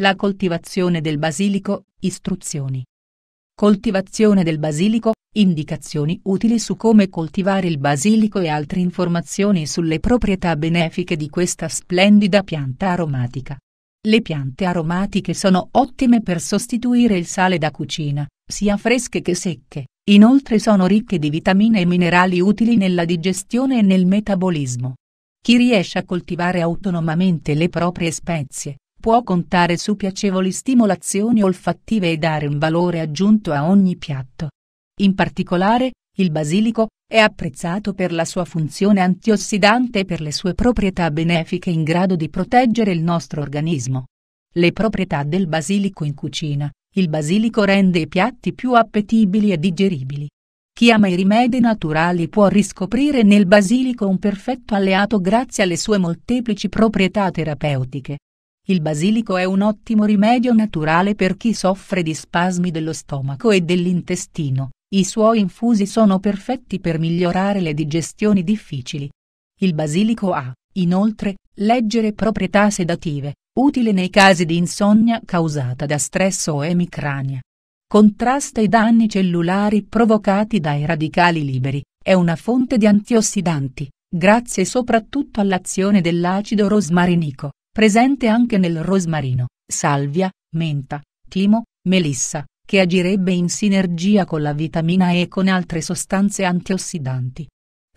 La coltivazione del basilico, istruzioni. Coltivazione del basilico, indicazioni utili su come coltivare il basilico e altre informazioni sulle proprietà benefiche di questa splendida pianta aromatica. Le piante aromatiche sono ottime per sostituire il sale da cucina, sia fresche che secche, inoltre sono ricche di vitamine e minerali utili nella digestione e nel metabolismo. Chi riesce a coltivare autonomamente le proprie spezie, può contare su piacevoli stimolazioni olfattive e dare un valore aggiunto a ogni piatto. In particolare, il basilico è apprezzato per la sua funzione antiossidante e per le sue proprietà benefiche in grado di proteggere il nostro organismo. Le proprietà del basilico in cucina. Il basilico rende i piatti più appetibili e digeribili. Chi ama i rimedi naturali può riscoprire nel basilico un perfetto alleato grazie alle sue molteplici proprietà terapeutiche. Il basilico è un ottimo rimedio naturale per chi soffre di spasmi dello stomaco e dell'intestino, i suoi infusi sono perfetti per migliorare le digestioni difficili. Il basilico ha, inoltre, leggere proprietà sedative, utile nei casi di insonnia causata da stress o emicrania. Contrasta i danni cellulari provocati dai radicali liberi, è una fonte di antiossidanti, grazie soprattutto all'azione dell'acido rosmarinico presente anche nel rosmarino, salvia, menta, timo, melissa, che agirebbe in sinergia con la vitamina E e con altre sostanze antiossidanti.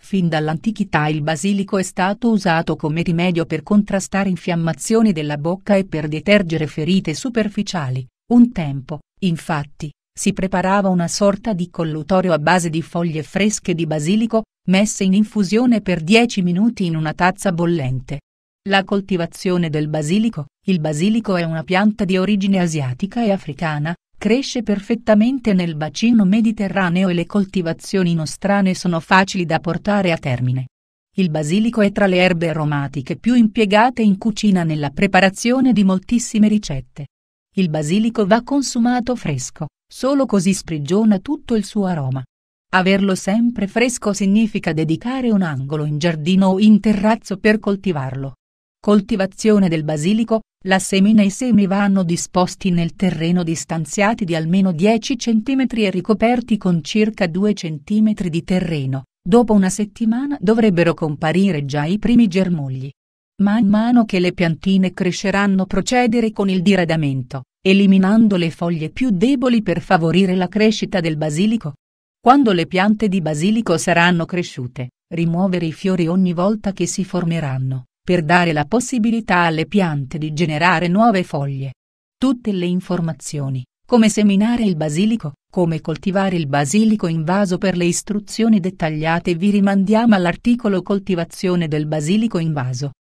Fin dall'antichità il basilico è stato usato come rimedio per contrastare infiammazioni della bocca e per detergere ferite superficiali. Un tempo, infatti, si preparava una sorta di collutorio a base di foglie fresche di basilico, messe in infusione per 10 minuti in una tazza bollente. La coltivazione del basilico. Il basilico è una pianta di origine asiatica e africana, cresce perfettamente nel bacino mediterraneo e le coltivazioni nostrane sono facili da portare a termine. Il basilico è tra le erbe aromatiche più impiegate in cucina nella preparazione di moltissime ricette. Il basilico va consumato fresco, solo così sprigiona tutto il suo aroma. Averlo sempre fresco significa dedicare un angolo in giardino o in terrazzo per coltivarlo coltivazione del basilico, la semina e i semi vanno disposti nel terreno distanziati di almeno 10 cm e ricoperti con circa 2 cm di terreno. Dopo una settimana dovrebbero comparire già i primi germogli. Man mano che le piantine cresceranno procedere con il diradamento, eliminando le foglie più deboli per favorire la crescita del basilico. Quando le piante di basilico saranno cresciute, rimuovere i fiori ogni volta che si formeranno per dare la possibilità alle piante di generare nuove foglie. Tutte le informazioni, come seminare il basilico, come coltivare il basilico in vaso per le istruzioni dettagliate vi rimandiamo all'articolo coltivazione del basilico in vaso.